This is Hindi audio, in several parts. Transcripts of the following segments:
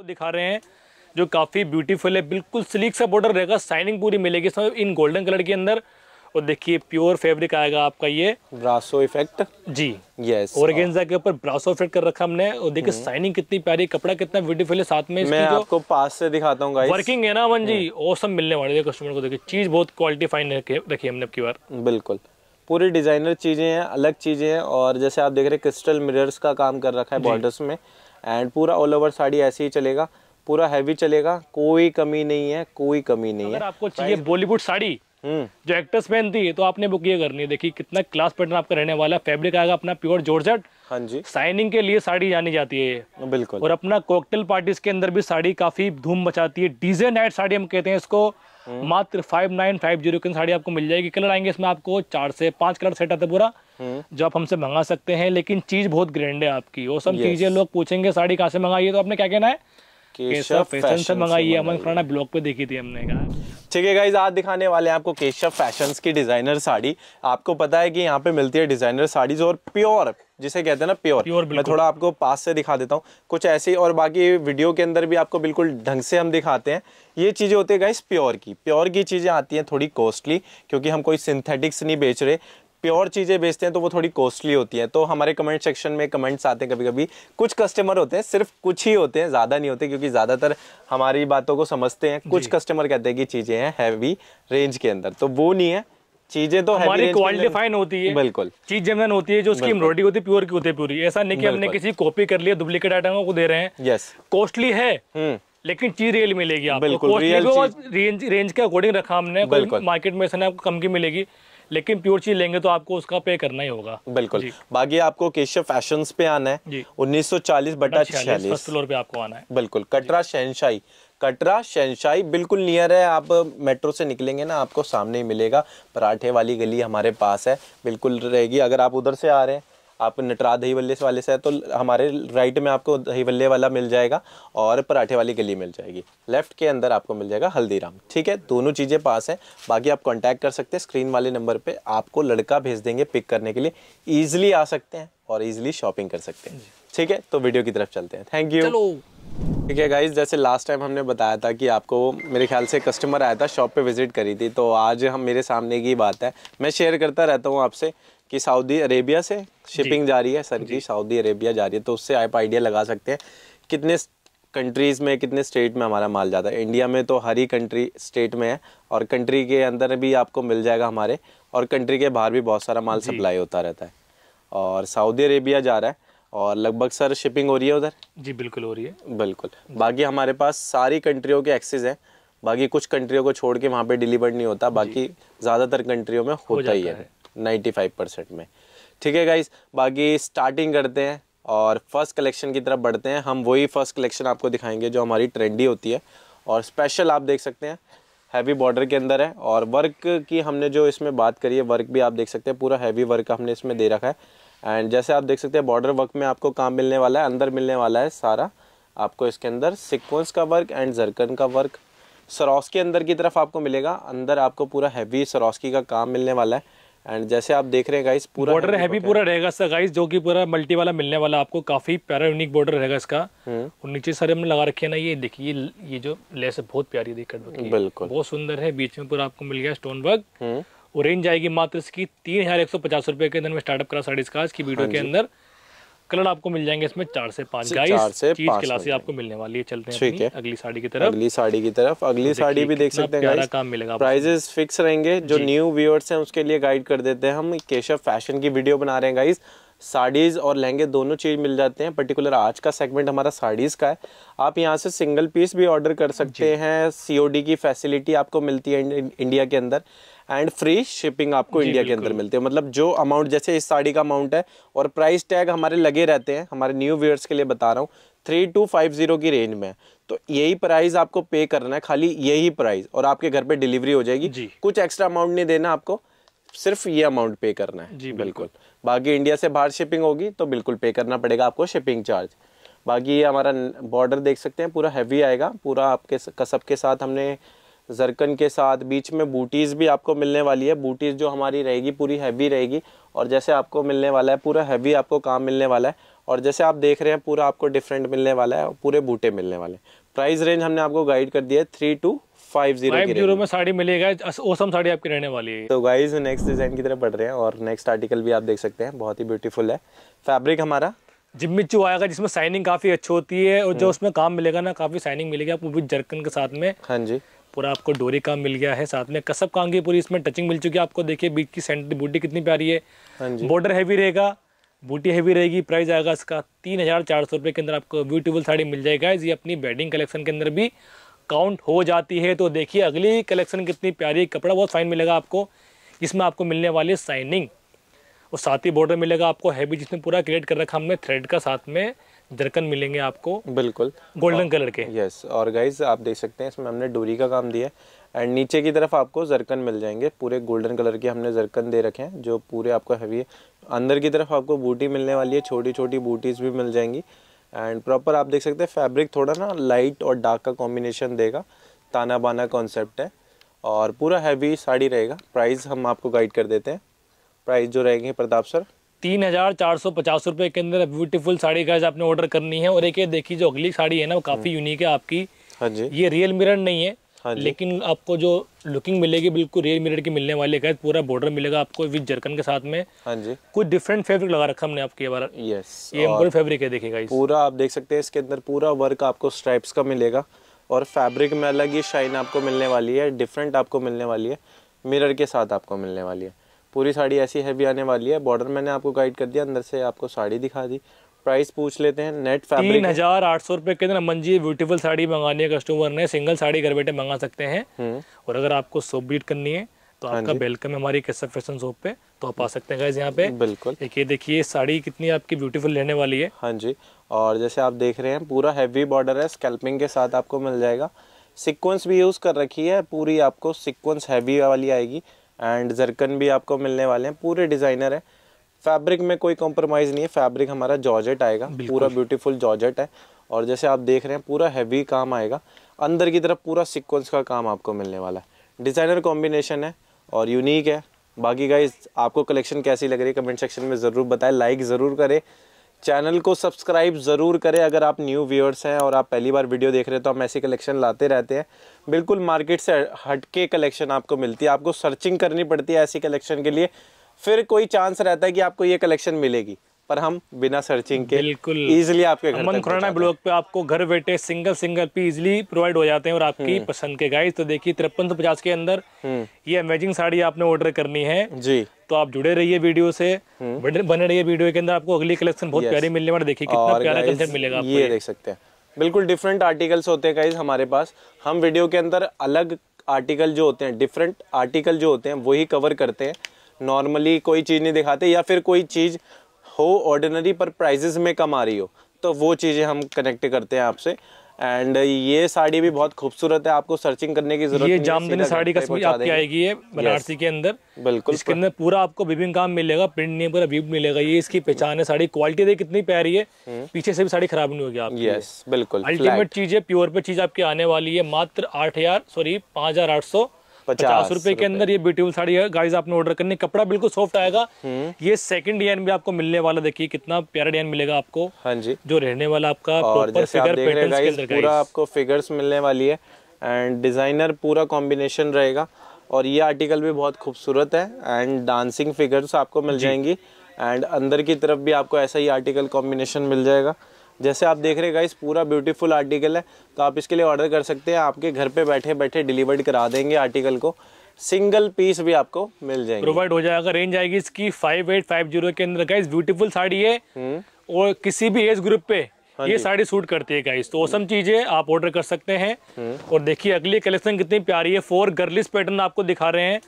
आपको दिखा रहे हैं जो काफ़ी ब्यूटीफुल है बिल्कुल स्लीक सा बॉर्डर रहेगा साइनिंग पूरी मिलेगी सब इन गोल्डन कलर के अंदर और देखिए प्योर फैब्रिक आएगा आपका ये ब्रासो इफेक्ट जी यस ओरगेंजा के ऊपर ब्रासो इफेक्ट कर रखा हमने और देखिए साइनिंग हम्म। कितनी प्यारी कपड़ा कितना ब्यूटीफुल है साथ में मैं आपको पास से दिखाता हूँ वर्किंग है ना अमन जी औसम हम्म। मिलने वाले है कस्टमर को देखिए चीज बहुत क्वालिटी फाइन रखी हमने आपकी बार बिल्कुल पूरी डिजाइनर चीजें हैं अलग चीजें हैं और जैसे आप देख रहे हैं क्रिस्टल मिरर्स का काम कर रखा है बॉर्डर्स में एंड पूरा ऑल ओवर साड़ी ऐसे ही चलेगा पूरा हैवी चलेगा कोई कमी नहीं है कोई कमी नहीं है आपको चाहिए बॉलीवुड साड़ी हम्म। जो एक्ट्रेस पहनती है तो आपने बुक ये करनी है देखिए कितना क्लास पैटर्न आपका रहने वाला है फैब्रिक आएगा अपना प्योर जॉर्जेट हाँ जी साइनिंग के लिए साड़ी जानी जाती है बिल्कुल और अपना कॉकटेल पार्टीज के अंदर भी साड़ी काफी धूम मचाती है डीजे नाइट साड़ी हम कहते हैं इसको हम्म। मात्र फाइव नाइन फाइव जीरो की साड़ी आपको मिल जाएगी कलर आएंगे इसमें आपको चार से पांच कलर सेट आते पूरा हम्म। जो आप हमसे मंगा सकते हैं लेकिन चीज बहुत ग्रैंड है आपकी वो सब चीजें लोग पूछेंगे साड़ी कहाँ से मंगाई है तो आपने क्या कहना है केशव फैशन से मंगाई है अमन खुराना ब्लॉग पे देखी थी हमने कहा ठीक है गाइज आज दिखाने वाले हैं आपको केशव फैशंस की डिज़ाइनर साड़ी आपको पता है कि यहाँ पे मिलती है डिज़ाइनर साड़ीज और प्योर जिसे कहते हैं ना प्योर प्योर मैं थोड़ा आपको पास से दिखा देता हूँ कुछ ऐसी और बाकी वीडियो के अंदर भी आपको बिल्कुल ढंग से हम दिखाते हैं ये चीज़ें होती है गाइस प्योर की प्योर की चीज़ें आती हैं थोड़ी कॉस्टली क्योंकि हम कोई सिंथेटिक्स नहीं बेच रहे प्योर चीज़ें बेचते हैं तो वो थोड़ी कॉस्टली होती हैं तो हमारे कमेंट सेक्शन में कमेंट्स आते हैं कभी कभी कुछ कस्टमर होते हैं सिर्फ कुछ ही होते हैं ज़्यादा नहीं होते क्योंकि ज़्यादातर हमारी बातों को समझते हैं कुछ कस्टमर कहते हैं कि चीज़ें हैं हैवी रेंज के अंदर तो वो नहीं है चीजें तो हमारी क्वालिफाइन होती है बिल्कुल चीज जमीन होती है जो उसकी एम्ब्रॉयडरी होती है प्योर की होती है पूरी ऐसा नहीं कि हमने किसी कॉपी कर लिया डुप्लीकेट आइटम को दे रहे हैं यस कॉस्टली है हम्म। लेकिन चीज रियल मिलेगी आपको बिल्कुल रियल रेंज रेंज के अकॉर्डिंग रखा हमने बिल्कुल मार्केट में ऐसा कम की मिलेगी लेकिन प्योर चीज लेंगे तो आपको उसका पे करना ही होगा बिल्कुल बाकी आपको केशव फैशन पे आना है उन्नीस सौ चालीस बटा छियालीस फ्लोर पे आपको आना है बिल्कुल कटरा शहनशाही कटरा शहनशाही बिल्कुल नियर है आप मेट्रो से निकलेंगे ना आपको सामने ही मिलेगा पराठे वाली गली हमारे पास है बिल्कुल रहेगी अगर आप उधर से आ रहे हैं आप नटरा दही बल्ले वाले से है तो हमारे राइट में आपको दही बल्ले वाला मिल जाएगा और पराठे वाली गली मिल जाएगी लेफ्ट के अंदर आपको मिल जाएगा हल्दीराम ठीक है दोनों चीज़ें पास हैं बाकी आप कॉन्टैक्ट कर सकते हैं स्क्रीन वाले नंबर पर आपको लड़का भेज देंगे पिक करने के लिए ईजिली आ सकते हैं और ईजिली शॉपिंग कर सकते हैं ठीक है तो वीडियो की तरफ चलते हैं थैंक यू ठीक है गाइज जैसे लास्ट टाइम हमने बताया था कि आपको मेरे ख्याल से कस्टमर आया था शॉप पे विज़िट करी थी तो आज हम मेरे सामने की बात है मैं शेयर करता रहता हूँ आपसे कि सऊदी अरेबिया से शिपिंग जा रही है सर की सऊदी अरेबिया जा रही है तो उससे आप आइडिया लगा सकते हैं कितने कंट्रीज़ में कितने स्टेट में हमारा माल जाता है इंडिया में तो हर ही कंट्री स्टेट में है और कंट्री के अंदर भी आपको मिल जाएगा हमारे और कंट्री के बाहर भी बहुत सारा माल सप्लाई होता रहता है और सऊदी अरेबिया जा रहा है और लगभग सर शिपिंग हो रही है उधर जी बिल्कुल हो रही है बिल्कुल बाकी हमारे पास सारी कंट्रियों के एक्सेस हैं बाकी कुछ कंट्रियों को छोड़ के वहाँ पे डिलीवर नहीं होता बाकी ज़्यादातर कंट्रियों में होता हो ही है नाइन्टी फाइव परसेंट में ठीक है गाइज बाकी स्टार्टिंग करते हैं और फर्स्ट कलेक्शन की तरफ बढ़ते हैं हम वही फर्स्ट कलेक्शन आपको दिखाएंगे जो हमारी ट्रेंडी होती है और स्पेशल आप देख सकते हैं हैवी बॉर्डर के अंदर है और वर्क की हमने जो इसमें बात करी है वर्क भी आप देख सकते हैं पूरा हैवी वर्क हमने इसमें दे रखा है एंड जैसे आप देख सकते हैं बॉर्डर वर्क में आपको काम मिलने वाला है अंदर मिलने वाला है सारा आपको इसके अंदर सिक्वेंस का वर्क एंड जरकन का वर्क सरोस के अंदर की तरफ आपको मिलेगा अंदर आपको पूरा हैवी सरोसकी का काम मिलने वाला है एंड जैसे आप देख रहे हैं गाइस पूरा बॉर्डर है भी पूरा रहेगा सर गाइस जो कि पूरा मल्टी वाला मिलने वाला आपको काफी प्यारा यूनिक बॉर्डर रहेगा इसका हम्म। और नीचे सारे हमने लगा रखे ना ये देखिए ये जो लेस है बहुत प्यारी दिक्कत बिल्कुल बहुत सुंदर है बीच में पूरा आपको मिल गया स्टोन हम्म। वर्ग और रेंज आएगी मात्र इसकी तीन हजार एक सौ पचास रुपए के अंदर में स्टार्टअप करा साढ़े इसका इसकी वीडियो हाँ के अंदर कलर आपको मिल जाएंगे इसमें चार से पांच चार से पांच क्लासेस आपको मिलने वाली है चलते हैं ठीक है अगली साड़ी की तरफ अगली साड़ी की तरफ तो अगली साड़ी भी देख सकते हैं काम मिलेगा प्राइजेस फिक्स रहेंगे जो न्यू व्यूअर्स हैं उसके लिए गाइड कर देते हैं हम केशव फैशन की वीडियो बना रहे हैं गाइज साड़ीज़ और लहंगे दोनों चीज़ मिल जाते हैं पर्टिकुलर आज का सेगमेंट हमारा साड़ीज़ का है आप यहाँ से सिंगल पीस भी ऑर्डर कर सकते हैं सीओडी की फैसिलिटी आपको मिलती है इंडिया के अंदर एंड फ्री शिपिंग आपको इंडिया के अंदर मिलती है मतलब जो अमाउंट जैसे इस साड़ी का अमाउंट है और प्राइस टैग हमारे लगे रहते हैं हमारे न्यू व्यूअर्स के लिए बता रहा हूँ थ्री टू फाइव जीरो की रेंज में तो यही प्राइस आपको पे करना है खाली यही प्राइस और आपके घर पे डिलीवरी हो जाएगी कुछ एक्स्ट्रा अमाउंट नहीं देना आपको सिर्फ ये अमाउंट पे करना है जी बिल्कुल बाकी इंडिया से बाहर शिपिंग होगी तो बिल्कुल पे करना पड़ेगा आपको शिपिंग चार्ज बाकी ये हमारा बॉर्डर देख सकते हैं पूरा हैवी आएगा पूरा आपके कसब के साथ हमने जरकन के साथ बीच में बूटीज़ भी आपको मिलने वाली है बूटीज़ जो हमारी रहेगी पूरी हैवी रहेगी और जैसे आपको मिलने वाला है पूरा हैवी आपको काम मिलने वाला है और जैसे आप देख रहे हैं पूरा आपको डिफरेंट मिलने वाला है पूरे बूटे मिलने वाले प्राइस रेंज हमने आपको गाइड कर दिया है थ्री टू फाइव जीरो में साड़ी मिलेगा ओसम साड़ी आपकी रहने वाली है तो गाइज नेक्स्ट डिज़ाइन की तरफ बढ़ रहे हैं और नेक्स्ट आर्टिकल भी आप देख सकते हैं बहुत ही ब्यूटीफुल है फैब्रिक हमारा जिम्मिचू आएगा जिसमें साइनिंग काफ़ी अच्छी होती है और जो हम्म। उसमें काम मिलेगा ना काफ़ी साइनिंग मिलेगी आपको जर्कन के साथ में हाँ जी पूरा आपको डोरी काम मिल गया है साथ में कसब काम की पूरी इसमें टचिंग मिल चुकी है आपको देखिए बीच की सेंटर बूटी कितनी प्यारी है बॉर्डर हाँ हैवी रहेगा बूटी हैवी रहेगी प्राइस आएगा इसका तीन हज़ार चार सौ रुपये के अंदर आपको ब्यूटीफुल साड़ी मिल जाएगा ये अपनी बेडिंग कलेक्शन के अंदर भी काउंट हो जाती है तो देखिए अगली कलेक्शन कितनी प्यारी कपड़ा बहुत फाइन मिलेगा आपको इसमें आपको मिलने वाली साइनिंग और साथ ही बॉर्डर मिलेगा आपको हैवी जिसमें पूरा क्रिएट कर रखा हमने थ्रेड का साथ में जरकन मिलेंगे आपको बिल्कुल गोल्डन कलर के यस और गाइज आप देख सकते हैं इसमें हमने डोरी का काम दिया है एंड नीचे की तरफ आपको जरकन मिल जाएंगे पूरे गोल्डन कलर के हमने जरकन दे रखे हैं जो पूरे आपको हैवी है अंदर की तरफ आपको बूटी मिलने वाली है छोटी छोटी बूटीज़ भी मिल जाएंगी एंड प्रॉपर आप देख सकते हैं फैब्रिक थोड़ा ना लाइट और डार्क का कॉम्बिनेशन देगा ताना बाना कॉन्सेप्ट है और पूरा हैवी साड़ी रहेगा प्राइस हम आपको गाइड कर देते हैं प्राइस जो रहेंगे प्रताप सर तीन हज़ार चार सौ पचास रुपए के अंदर ब्यूटीफुल साड़ी का आपने ऑर्डर करनी है और एक ये देखिए जो अगली साड़ी है ना वो काफ़ी यूनिक हम्म। है आपकी हाँ जी ये रियल मिरर नहीं है हाँ लेकिन आपको जो लुकिंग मिलेगी बिल्कुल रियल मिरर की मिलने वाली है पूरा बॉर्डर मिलेगा आपको विद जर्कन के साथ में हाँ जी कुछ डिफरेंट फेब्रिक लगा रखा हमने आपके बार यस ये फेब्रिक है देखेगा पूरा आप देख सकते हैं इसके अंदर पूरा वर्क आपको स्ट्राइप्स का मिलेगा और फैब्रिक में अलग ही शाइन आपको मिलने वाली है डिफरेंट आपको मिलने वाली है मिरर के साथ आपको मिलने वाली है पूरी साड़ी ऐसी हैवी आने वाली है बॉर्डर मैंने आपको गाइड कर दिया अंदर से आपको साड़ी दिखा दी प्राइस पूछ लेते हैं नेट तीन हजार आठ सौ रुपए कितना मंजी ब्यूटीफुल साड़ी मंगानी है कस्टमर ने सिंगल साड़ी घर बैठे मंगा सकते हैं हम्म। और अगर आपको सोप बीट करनी है तो हाँ आपका वेलकम है हमारी कैसा फैशन शॉप पे तो आप आ सकते हैं यहाँ पे बिल्कुल एक ये देखिए साड़ी कितनी आपकी ब्यूटीफुल रहने वाली है हाँ जी और जैसे आप देख रहे हैं पूरा हैवी बॉर्डर है स्कैल्पिंग के साथ आपको मिल जाएगा सिक्वेंस भी यूज़ कर रखी है पूरी आपको सिक्वेंस हैवी वाली आएगी एंड जरकन भी आपको मिलने वाले हैं पूरे डिज़ाइनर है फैब्रिक में कोई कॉम्प्रोमाइज़ नहीं है फैब्रिक हमारा जॉर्जेट आएगा पूरा ब्यूटीफुल जॉर्जेट है और जैसे आप देख रहे हैं पूरा हैवी काम आएगा अंदर की तरफ पूरा सिक्वेंस का काम आपको मिलने वाला है डिज़ाइनर कॉम्बिनेशन है और यूनिक है बाकी गाइज आपको कलेक्शन कैसी लग रही है कमेंट सेक्शन में ज़रूर बताएं लाइक ज़रूर करें चैनल को सब्सक्राइब ज़रूर करें अगर आप न्यू व्यूअर्स हैं और आप पहली बार वीडियो देख रहे हैं तो हम ऐसे कलेक्शन लाते रहते हैं बिल्कुल मार्केट से हटके कलेक्शन आपको मिलती है आपको सर्चिंग करनी पड़ती है ऐसी कलेक्शन के लिए फिर कोई चांस रहता है कि आपको ये कलेक्शन मिलेगी पर हम बिना सर्चिंग के बिल्कुल इजिली आपके घर अमन खुराना ब्लॉग पे आपको घर बैठे सिंगल सिंगल पी इजिली प्रोवाइड हो जाते हैं और आपकी हम्म। पसंद के गाइस तो देखिए तिरपन सौ पचास के अंदर हम्म। ये अमेजिंग साड़ी आपने ऑर्डर करनी है जी तो आप जुड़े रहिए वीडियो से हम्म। बने रहिए वीडियो के अंदर आपको अगली कलेक्शन बहुत प्यारी मिलने वाले देखिए कितना प्यारा कंसेप्ट मिलेगा आपको ये देख सकते हैं बिल्कुल डिफरेंट आर्टिकल्स होते हैं गाइज हमारे पास हम वीडियो के अंदर अलग आर्टिकल जो होते हैं डिफरेंट आर्टिकल जो होते हैं वही कवर करते हैं नॉर्मली कोई चीज़ नहीं दिखाते या फिर कोई चीज़ हो ऑर्डिनरी पर प्राइजेज़ में कम आ रही हो तो वो चीज़ें हम कनेक्ट करते हैं आपसे एंड ये साड़ी भी बहुत खूबसूरत है आपको सर्चिंग करने की जरूरत ये जामदनी साड़ी कश्मीर आपकी आएगी है बनारसी के अंदर बिल्कुल इसके अंदर पूरा आपको विभिन्न काम मिलेगा प्रिंट नहीं पूरा वीब मिलेगा ये इसकी पहचान है साड़ी क्वालिटी देखिए कितनी प्यारी है हम्म। पीछे से भी साड़ी खराब नहीं होगी आपकी यस बिल्कुल अल्टीमेट चीज है प्योर पे चीज आपकी आने वाली है मात्र आठ सॉरी पाँच पचास रुपए के अंदर ये ब्यूटीफुल साड़ी है गाइज आपने ऑर्डर करनी कपड़ा बिल्कुल सॉफ्ट आएगा हम्म। ये सेकंड डिजाइन भी आपको मिलने वाला देखिए कितना प्यारा डिजाइन मिलेगा आपको हाँ जी जो रहने वाला आपका प्रॉपर फिगर पूरा आपको फिगर्स मिलने वाली है एंड डिजाइनर पूरा कॉम्बिनेशन रहेगा और ये आर्टिकल भी बहुत खूबसूरत है एंड डांसिंग फिगर्स आपको मिल जाएंगी एंड अंदर की तरफ भी आपको ऐसा ही आर्टिकल कॉम्बिनेशन मिल जाएगा जैसे आप देख रहे गाइस पूरा ब्यूटीफुल आर्टिकल है तो आप इसके लिए ऑर्डर कर सकते हैं आपके घर पे बैठे बैठे डिलीवर्ड करा देंगे आर्टिकल को सिंगल पीस भी आपको मिल जाएगा प्रोवाइड हो जाएगा रेंज आएगी इसकी फाइव एट फाइव जीरो के अंदर गाइस ब्यूटीफुल साड़ी है हम्म। और किसी भी एज ग्रुप पे हाँ ये साड़ी सूट करती है गाइस तो औसम चीज है आप ऑर्डर कर सकते हैं हम्म। और देखिए अगली कलेक्शन कितनी प्यारी है फोर गर्लिस पैटर्न आपको दिखा रहे हैं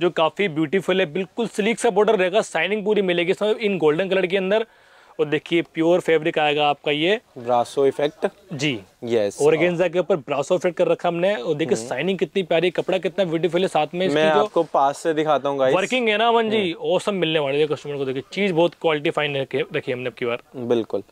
जो काफी ब्यूटीफुल है बिल्कुल स्लीक सा बॉर्डर रहेगा साइनिंग पूरी मिलेगी इन गोल्डन कलर के अंदर और देखिए प्योर फैब्रिक आएगा आपका ये ब्रासो इफेक्ट जी यस ओरगेंजा के ऊपर ब्रासो इफेक्ट कर रखा हमने और देखिए साइनिंग हम्म। कितनी प्यारी कपड़ा कितना ब्यूटीफुल है साथ में मैं आपको पास से दिखाता हूँ वर्किंग है ना अमन जी औसम हम्म। मिलने वाली है कस्टमर को देखिए चीज बहुत क्वालिटी फाइन रखी हमने आपकी बार बिल्कुल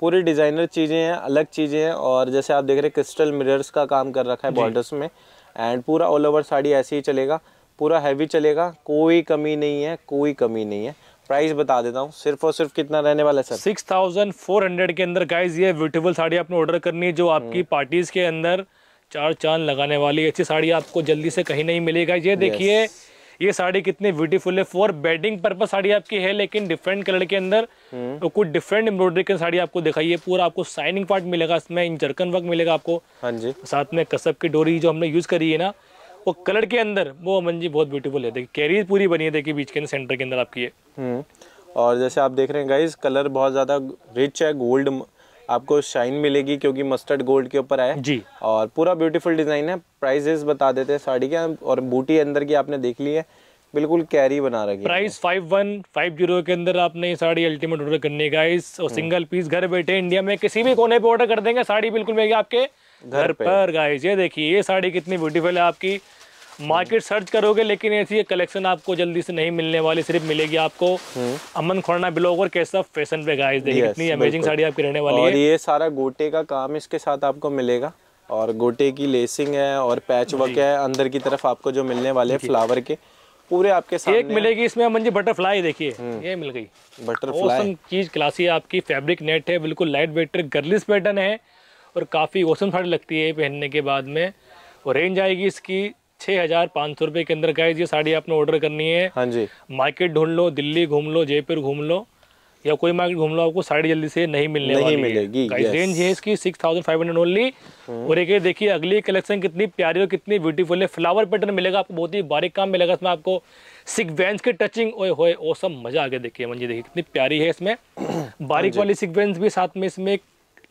पूरी डिजाइनर चीज़ें हैं अलग चीज़ें हैं और जैसे आप देख रहे हैं क्रिस्टल मिरर्स का काम कर रखा है बॉर्डर्स में एंड पूरा ऑल ओवर साड़ी ऐसे ही चलेगा पूरा हैवी चलेगा कोई कमी नहीं है कोई कमी नहीं है प्राइस बता देता हूँ सिर्फ और सिर्फ कितना रहने वाला है sir six thousand four hundred के अंदर गाइज ये ब्यूटीफुल साड़ी आपने ऑर्डर करनी है जो आपकी पार्टीज हम्म। के अंदर चार चांद लगाने वाली अच्छी साड़ी आपको जल्दी से कहीं नहीं मिलेगा ये देखिए ये साड़ी कितनी ब्यूटीफुल है फॉर बेडिंग पर्पज साड़ी आपकी है लेकिन डिफरेंट कलर के अंदर हम्म। तो कुछ डिफरेंट एम्ब्रॉयडरी की साड़ी आपको दिखाई है पूरा आपको साइनिंग पार्ट मिलेगा इसमें इंजरकन वर्क मिलेगा आपको हाँ जी साथ में कसब की डोरी जो हमने यूज करी है ना वो कलर के अंदर वो अमन जी बहुत ब्यूटीफुल है देखिए कैरीज पूरी बनी है देखिए बीच के अंदर सेंटर के अंदर आपकी है हम्म, और जैसे आप देख रहे हैं गाइज कलर बहुत ज़्यादा रिच है गोल्ड आपको शाइन मिलेगी क्योंकि मस्टर्ड गोल्ड के ऊपर आया जी और पूरा ब्यूटीफुल डिज़ाइन है प्राइजेस बता देते हैं साड़ी के और बूटी अंदर की आपने देख ली है बिल्कुल कैरी बना रखी price five one five zero के अंदर आपने ये साड़ी अल्टीमेट ऑर्डर करने का इस और सिंगल हम्म। पीस घर बैठे इंडिया में किसी भी कोने पे ऑर्डर कर देंगे साड़ी बिल्कुल मिलेगी आपके घर पर गाइस ये देखिए ये साड़ी कितनी ब्यूटीफुल है आपकी मार्केट सर्च करोगे लेकिन ऐसी कलेक्शन आपको जल्दी से नहीं मिलने वाली सिर्फ मिलेगी आपको हम्म। अमन खोरना ब्लॉगर कैसा फैशन पे गाइस देखिए इतनी अमेजिंग साड़ी आपकी रहने वाली है ये सारा गोटे का काम इसके साथ आपको मिलेगा और गोटे की लेसिंग है और पैच वर्क है अंदर की तरफ आपको जो मिलने वाले फ्लावर के पूरे आपके सामने एक मिलेगी इसमें जी बटरफ्लाई देखिए हम्म। ये मिल गई बटरफ्लाई चीज क्लासी आपकी फैब्रिक नेट है बिल्कुल लाइट वेटर गर्लिस पैटर्न है और काफ़ी ओसम साड़ी लगती है पहनने के बाद में और रेंज आएगी इसकी छः हज़ार पाँच सौ रुपये के अंदर का ये साड़ी आपने ऑर्डर करनी है हाँ जी मार्केट ढूंढ लो दिल्ली घूम लो जयपुर घूम लो या कोई मार्केट घूम लो आपको साड़ी जल्दी से नहीं मिलने नहीं मिलेगी रेंज है इसकी six thousand five hundred only और एक देखिए अगली कलेक्शन कितनी प्यारी और कितनी ब्यूटीफुल है फ्लावर पैटर्न मिलेगा आपको बहुत ही बारीक काम मिलेगा इसमें आपको सिक्वेंस की टचिंग ओए होए ओसम मजा आ गया देखिए मंजी देखिए कितनी प्यारी है इसमें हाँ बारीक वाली सिक्वेंस भी साथ में इसमें एक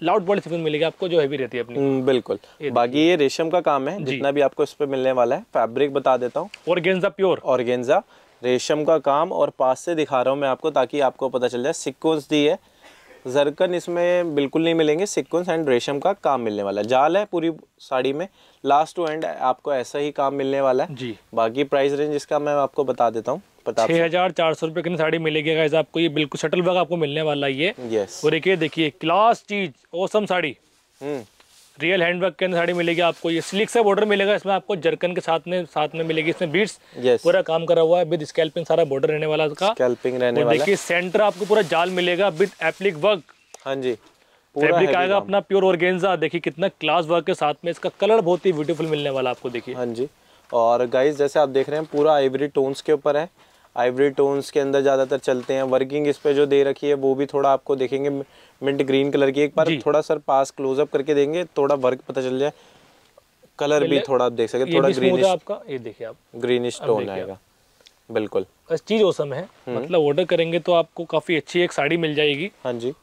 लाउड बॉडी सिक्वेंस मिलेगी आपको जो हैवी रहती है अपनी हम्म, बिल्कुल बाकी ये रेशम का काम है जितना भी आपको इस पर मिलने वाला है फैब्रिक बता देता हूँ ऑर्गेन्जा प्योर ऑर्गेन्जा रेशम का काम और पास से दिखा रहा हूँ मैं आपको ताकि आपको पता चल जाए सिक्वेंस दी है जरकन इसमें बिल्कुल नहीं मिलेंगे सिक्वेंस एंड रेशम का काम मिलने वाला है जाल है पूरी साड़ी में लास्ट टू एंड आपको ऐसा ही काम मिलने वाला है जी बाकी प्राइस रेंज इसका मैं आपको बता देता हूँ छह हज़ार चार सौ रुपये की साड़ी मिलेगी गाइज आपको ये बिल्कुल शटल वर्ग आपको मिलने वाला ये और एक ये देखिए क्लास चीज ओसम साड़ी रियल हम्म। हैंडवर्क के अंदर साड़ी मिलेगी आपको ये स्लिक से बॉर्डर मिलेगा इसमें आपको जर्कन के साथ में साथ में मिलेगी इसमें बीट्स yes. पूरा काम करा हुआ है विद स्कैल्पिंग सारा बॉर्डर रहने वाला इसका स्कैल्पिंग रहने वाला देखिए सेंटर आपको पूरा जाल मिलेगा विद एप्लिक वर्क हाँ जी फैब्रिक आएगा अपना प्योर ऑर्गेन्जा देखिए कितना क्लास वर्क के साथ में इसका कलर बहुत ही ब्यूटीफुल मिलने वाला आपको देखिए हाँ जी और गाइज जैसे आप देख रहे हैं पूरा आइवरी टोन्स के ऊपर है आइवरी टोन्स के अंदर ज़्यादातर चलते हैं वर्किंग इस पे जो दे रखी है वो भी थोड़ा आपको देखेंगे मिंट ग्रीन कलर की एक बार थोड़ा सर पास क्लोजअप करके देंगे थोड़ा वर्क पता चल जाए कलर भी थोड़ा आप देख सके थोड़ा ग्रीनिश आपका ये देखिए आप ग्रीनिश टोन आएगा बिल्कुल चीज औसम है हम्म। मतलब ऑर्डर करेंगे तो आपको काफी अच्छी एक साड़ी मिल जाएगी हाँ जी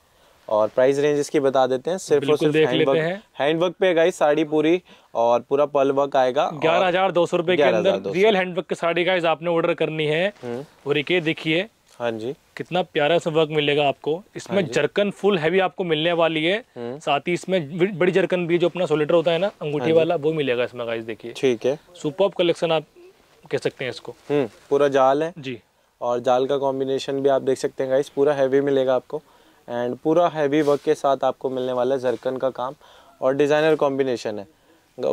और प्राइस रेंज इसकी बता देते हैं सिर्फ और सिर्फ हैंडवर्क हैंडवर्क पे गाइस साड़ी पूरी और पूरा पल वर्क आएगा ग्यारह हजार दो सौ रुपए के अंदर रियल हैंडवर्क की साड़ी गाइस आपने ऑर्डर करनी है हम्म। और एक देखिए हाँ जी कितना प्यारा सा वर्क मिलेगा आपको इसमें हाँ जरकन फुल हैवी आपको मिलने वाली है हम्म। साथ ही इसमें बड़ी जरकन भी जो अपना सोलेटर होता है ना अंगूठी हाँ वाला वो मिलेगा इसमें गाइस देखिए ठीक है सुपर कलेक्शन आप कह सकते हैं इसको हम्म, पूरा जाल है जी और जाल का कॉम्बिनेशन भी आप देख सकते हैं गाइस पूरा हैवी मिलेगा आपको एंड पूरा हैवी वर्क के साथ आपको मिलने वाला है जरकन का काम और डिज़ाइनर कॉम्बिनेशन है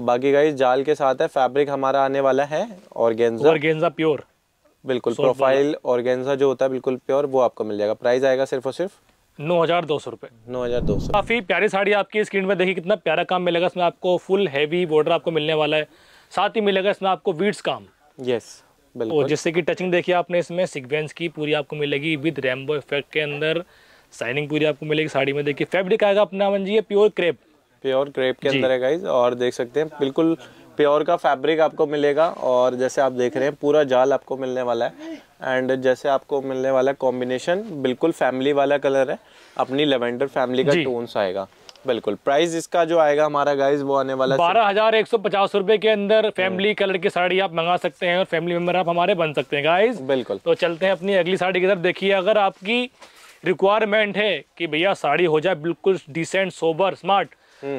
बाकी गाइस जाल के साथ है फैब्रिक हमारा आने वाला है और गेंजा प्योर बिल्कुल प्रोफाइल ऑर्गेन्जा जो होता है बिल्कुल प्योर वो आपको मिल जाएगा प्राइस आएगा सिर्फ और सिर्फ नौ हजार दो सौ रुपए नौ हजार दो सौ काफी प्यारी साड़ी आपकी स्क्रीन में देखिए कितना प्यारा काम मिलेगा इसमें आपको फुल हैवी बॉर्डर आपको मिलने वाला है साथ ही मिलेगा इसमें आपको वीड्स काम यस बिल्कुल जिससे की टचिंग देखिए आपने इसमें सिक्वेंस की पूरी आपको मिलेगी विद रेमबो इफेक्ट के अंदर साइनिंग पूरी आपको मिलेगी साड़ी में देखिए फैब्रिक आएगा अपना मन जी प्योर क्रेप प्योर क्रेप के अंदर है गाइज और देख सकते हैं बिल्कुल प्योर का फैब्रिक आपको मिलेगा और जैसे आप देख रहे हैं पूरा जाल आपको मिलने वाला है एंड जैसे आपको मिलने वाला कॉम्बिनेशन बिल्कुल फैमिली वाला कलर है अपनी लेवेंडर फैमिली का टोन्स आएगा बिल्कुल प्राइस इसका जो आएगा हमारा गाइस वो आने वाला बारह हजार एक सौ पचास रूपए के अंदर फैमिली हम्म। कलर की साड़ी आप मंगा सकते हैं और फैमिली मेंबर आप हमारे बन सकते हैं गाइस बिल्कुल तो चलते हैं अपनी अगली साड़ी की तरफ देखिए अगर आपकी रिक्वायरमेंट है कि भैया साड़ी हो जाए बिल्कुल डिसेंट सोबर स्मार्ट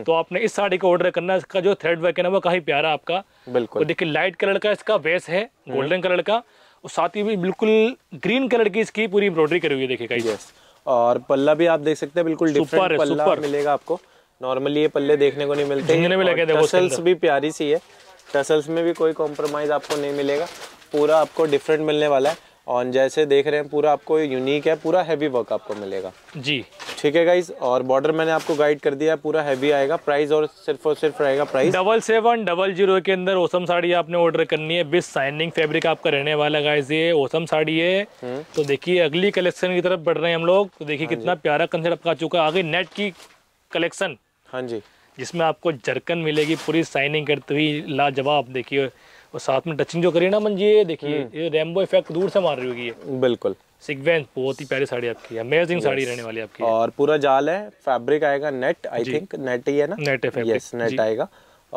तो आपने इस साड़ी को ऑर्डर करना है इसका जो थ्रेड वर्क है ना वो काफी प्यारा आपका बिल्कुल तो देखिए लाइट कलर का इसका वेस है गोल्डन हम्म। कलर का और साथ ही भी बिल्कुल ग्रीन कलर की इसकी पूरी एम्ब्रॉयडरी करी हुई है और पल्ला भी आप देख सकते हैं बिल्कुल सुपर पल्ला सुपर मिलेगा आपको नॉर्मली ये पल्ले देखने को नहीं मिलते टसल्स भी प्यारी सी है टसल्स में भी कोई कॉम्प्रोमाइज आपको नहीं मिलेगा पूरा आपको डिफरेंट मिलने वाला है और जैसे देख रहे हैं पूरा आपको यूनिक है पूरा हैवी वर्क आपको मिलेगा जी ठीक है गाइज और बॉर्डर मैंने आपको गाइड कर दिया है पूरा हैवी आएगा प्राइस और सिर्फ और सिर्फ रहेगा price double seven double zero के अंदर ओसम साड़ी आपने ऑर्डर करनी है बिस साइनिंग फैब्रिक आपका रहने वाला गाइज ये ओसम साड़ी है हम्म। तो देखिए अगली कलेक्शन की तरफ बढ़ रहे हैं हम लोग तो देखिए हाँ कितना प्यारा कंसेप्ट आपका चुका आगे नेट की कलेक्शन हाँ जी जिसमें आपको जरकन मिलेगी पूरी साइनिंग करती हुई लाजवाब देखिए और साथ में टचिंग जो करी ना मन ये देखिए हम्म। ये रेमबो इफेक्ट दूर से मार रही होगी ये बिल्कुल सिक्वेंस बहुत ही प्यारी साड़ी आपकी है अमेजिंग साड़ी रहने वाली आपकी और पूरा जाल है फैब्रिक आएगा नेट आई थिंक नेट ही है ना नेट है यस नेट आएगा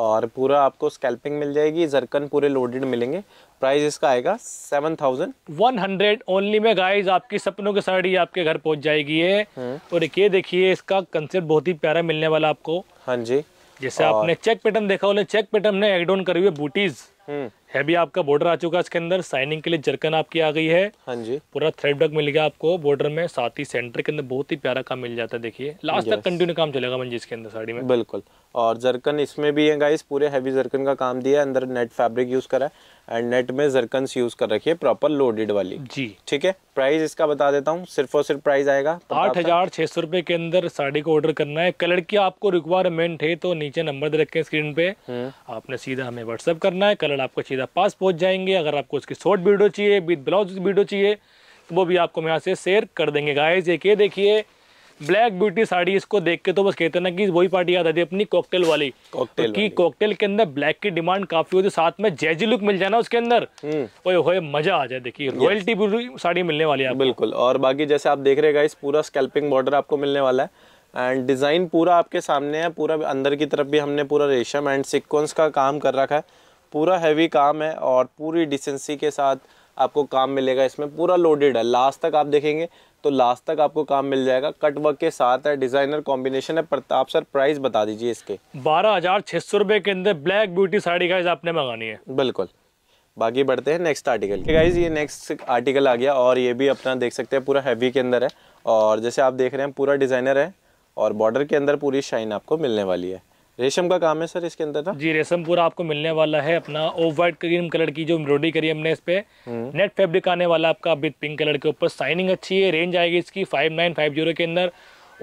और पूरा आपको स्कैल्पिंग मिल जाएगी जरकन पूरे लोडेड मिलेंगे प्राइस इसका आएगा seven thousand one hundred only में गाइस आपकी सपनों की साड़ी आपके घर पहुंच जाएगी ये हम्म। और ये देखिए इसका कंसेप्ट बहुत ही प्यारा मिलने वाला आपको हाँ जी जैसे आपने चेक पैटर्न देखा उन्हें चेक पैटर्न ने एड ऑन करी हुई बूटीज हम्म। है भी आपका बॉर्डर आ चुका है इसके अंदर साइनिंग के लिए जर्कन आपकी आ गई है हाँ जी पूरा थ्रेड वर्क मिल गया आपको बॉर्डर में साथ ही सेंटर के अंदर बहुत ही प्यारा काम मिल जाता है देखिए लास्ट तक कंटिन्यू काम चलेगा मंजी इसके अंदर साड़ी में बिल्कुल और जर्कन इसमें भी है गाइस पूरे हैवी जर्कन का काम दिया है अंदर नेट फैब्रिक यूज करा है एंड नेट में जर्कन यूज कर रखी है प्रॉपर लोडेड वाली जी ठीक है प्राइस इसका बता देता हूँ सिर्फ और सिर्फ प्राइस आएगा आठ हजार छह सौ रुपए के अंदर साड़ी को ऑर्डर करना है कलर की आपको रिक्वायरमेंट है तो नीचे नंबर दे रखे स्क्रीन पे हम्म। आपने सीधा हमें व्हाट्सअप करना है कलर कल आपको सीधा पास पहुँच जाएंगे अगर आपको उसकी शॉर्ट वीडियो चाहिए विद ब्लाउज वीडियो चाहिए तो वो भी आपको हम यहाँ से शेयर कर देंगे गाइज एक ये देखिए ब्लैक ब्यूटी साड़ी इसको देख के तो बस कहते ना कि वही पार्टी याद आती है अपनी कॉकटेल वाली कॉकटेल की कॉकटेल के अंदर ब्लैक की डिमांड काफी होती है साथ में जैजी लुक मिल जाए ना उसके अंदर हम्म। ओए होए मजा आ जाए देखिए रॉयल्टी ब्यूटी साड़ी मिलने वाली है बिल्कुल और बाकी जैसे आप देख रहे गाइस पूरा स्कैल्पिंग बॉर्डर आपको मिलने वाला है एंड डिज़ाइन पूरा आपके सामने है पूरा अंदर की तरफ भी हमने पूरा रेशम एंड सिक्वेंस का काम कर रखा है पूरा हैवी काम है और पूरी डिसेंसी के साथ आपको काम मिलेगा इसमें पूरा लोडेड है लास्ट तक आप देखेंगे तो लास्ट तक आपको काम मिल जाएगा कट वर्क के साथ है डिजाइनर कॉम्बिनेशन है प्रताप सर प्राइस बता दीजिए इसके बारह हजार छह सौ रुपए के अंदर ब्लैक ब्यूटी साड़ी का आपने मंगानी है बिल्कुल बाकी बढ़ते हैं नेक्स्ट आर्टिकल गाइज ये नेक्स्ट आर्टिकल आ गया और ये भी अपना देख सकते हैं पूरा हैवी के अंदर है और जैसे आप देख रहे हैं पूरा डिजाइनर है और बॉर्डर के अंदर पूरी शाइन आपको मिलने वाली है रेशम का काम है सर इसके अंदर ना जी रेशम पूरा आपको मिलने वाला है अपना ऑफ व्हाइट क्रीम कलर की जो एम्ब्रॉयडरी करी हमने इस पे हम्म। नेट फैब्रिक आने वाला आपका विद पिंक कलर के ऊपर साइनिंग अच्छी है रेंज आएगी इसकी फाइव नाइन फाइव जीरो के अंदर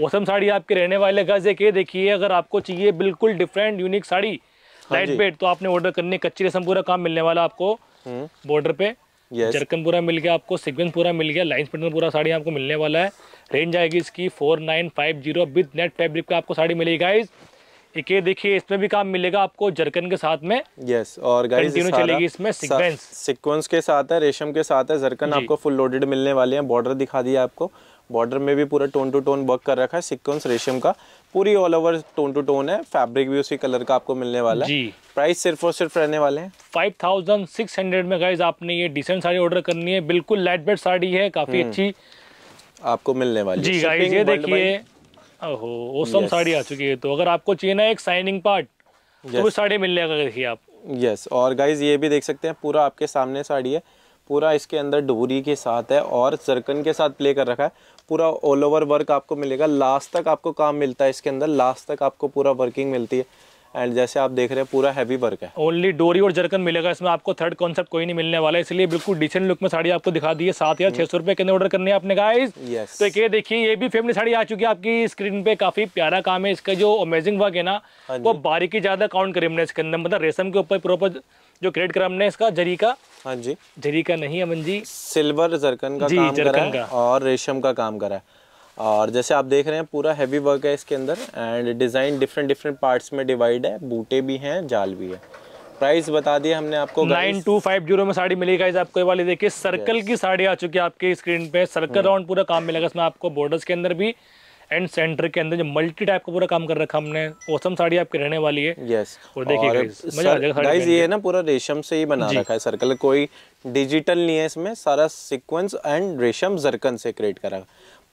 ओसम साड़ी आपके रहने वाले गज एक ये देखिए अगर आपको चाहिए बिल्कुल डिफरेंट यूनिक साड़ी लाइट हाँ वेट तो आपने ऑर्डर करनी कच्ची रेशम पूरा काम मिलने वाला आपको बॉर्डर हम्म। पे जरकन पूरा मिल गया आपको सिक्वेंस पूरा मिल गया लाइन पैटर्न पूरा साड़ी आपको मिलने वाला है रेंज आएगी इसकी four nine five zero with net fabric का आपको साड़ी मिलेगी गाइज़ एक ये देखिए इसमें भी काम मिलेगा आपको जरकन के साथ में यस yes, और चलेगी इसमें सीक्वेंस सीक्वेंस के साथ है रेशम के साथ है जरकन आपको फुल लोडेड मिलने वाले हैं बॉर्डर दिखा दिया आपको बॉर्डर में भी पूरा टोन टू टोन वर्क कर रखा है सिक्वेंस रेशम का पूरी all over tone to tone है फैब्रिक भी उसी कलर का आपको मिलने वाला है प्राइस सिर्फ और सिर्फ रहने वाले हैं फाइव थाउजेंड सिक्स हंड्रेड में गाइज आपने ये डिसेंट साड़ी ऑर्डर करनी है बिल्कुल लाइट वेट साड़ी है काफी हम्म। अच्छी आपको मिलने वाली जी गाइज ये देखिए ओहो वो साड़ी आ चुकी है तो अगर आपको चाहिए ना एक साइनिंग पार्ट तो yes. तो साड़ी मिल जाएगा देखिए आप यस yes. और गाइज ये भी देख सकते हैं पूरा आपके सामने साड़ी है पूरा इसके अंदर डोरी के साथ है और जरकन के साथ प्ले कर रखा है पूरा ऑल ओवर वर्क आपको मिलेगा लास्ट तक आपको काम मिलता है इसके अंदर लास्ट तक आपको पूरा वर्किंग मिलती है एंड जैसे आप देख रहे हैं पूरा हैवी वर्क है ओनली डोरी और जरकन मिलेगा इसमें आपको थर्ड कॉन्सेप्ट कोई नहीं मिलने वाला इसलिए बिल्कुल डिसेंट लुक में साड़ी आपको दिखा दी है सात या छह सौ रुपए के अंदर ऑर्डर करने आपने कहा yes. तो ये देखिए ये भी फेमली साड़ी आ चुकी है आपकी स्क्रीन पे काफी प्यारा काम है इसका जो अमेजिंग वर्क है ना हाँ वो बारीकी ज्यादा काउंट करी हमने इसके अंदर मतलब रेशम के ऊपर प्रोपर जो क्रिएट करा हमने इसका जरी का हाँ जी जरी का नहीं अमन जी सिल्वर जरकन का जी, काम जरकन करा का। और रेशम का काम करा है और जैसे आप देख रहे हैं पूरा हैवी वर्क है इसके अंदर and design different different parts में डिवाइड है बूटे भी हैं जाल भी है प्राइस बता दिया हमने आपको नाइन टू फाइव जीरो में साड़ी मिलेगा गाइज आपको वाली देखिए सर्कल की साड़ी आ चुकी है आपके स्क्रीन पे सर्कल हम्म। राउंड पूरा काम मिलेगा इसमें आपको बॉर्डर्स के अंदर भी एंड सेंटर के अंदर जो मल्टी टाइप का पूरा काम कर रखा हमने ओसम साड़ी आपकी रहने वाली है यस और देखिए गाइस ये है ना पूरा रेशम से ही बना रखा है सर्कल कोई डिजिटल नहीं है इसमें सारा सीक्वेंस एंड रेशम जरकन से क्रिएट करा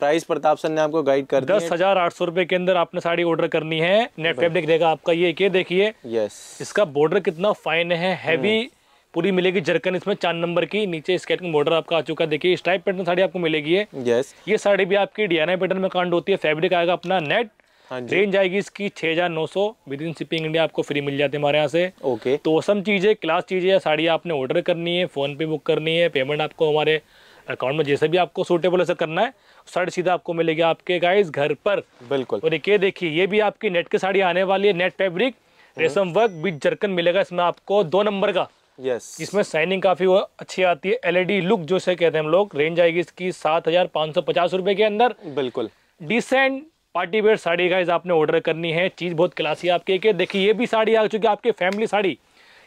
प्राइस प्रताप सर ने आपको गाइड कर दस हजार आठ सौ रुपए के अंदर आपने साड़ी ऑर्डर करनी है नेट फेब्रिक देगा आपका ये देखिए यस इसका बॉर्डर कितना फाइन है हैवी हम्म। पूरी मिलेगी जरकन इसमें चार नंबर की नीचे स्केटिंग बॉर्डर आपका आ चुका है देखिए स्ट्राइप पैटर्न साड़ी आपको मिलेगी है यस ये साड़ी भी आपकी डियाना पैटर्न में कांड होती है फैब्रिक आएगा अपना नेट हाँ रेंज आएगी इसकी छह हजार नौ सौ विद इन शिपिंग इंडिया आपको फ्री मिल जाती है हमारे यहाँ से ओके तो सब चीज़ें क्लास चीज़ें या साड़ी आपने ऑर्डर करनी है फ़ोन पे बुक करनी है पेमेंट आपको हमारे अकाउंट में जैसे भी आपको सूटेबल ऐसा करना है साड़ी सीधा आपको मिलेगी आपके गाइस घर पर बिल्कुल और एक ये देखिए ये भी आपकी नेट की साड़ी आने वाली है नेट फेब्रिक हम्म। रेशम वर्क बीच जरकन मिलेगा इसमें आपको दो नंबर का यस इसमें साइनिंग काफी अच्छी आती है एलईडी लुक e जो से कहते हैं हम लोग रेंज आएगी इसकी सात हजार सौ पचास के अंदर बिल्कुल decent party wear sari guys आपने ऑर्डर करनी है चीज़ बहुत क्लासी है आपके देखिए ये भी साड़ी आ चुकी है आपकी फैमिली साड़ी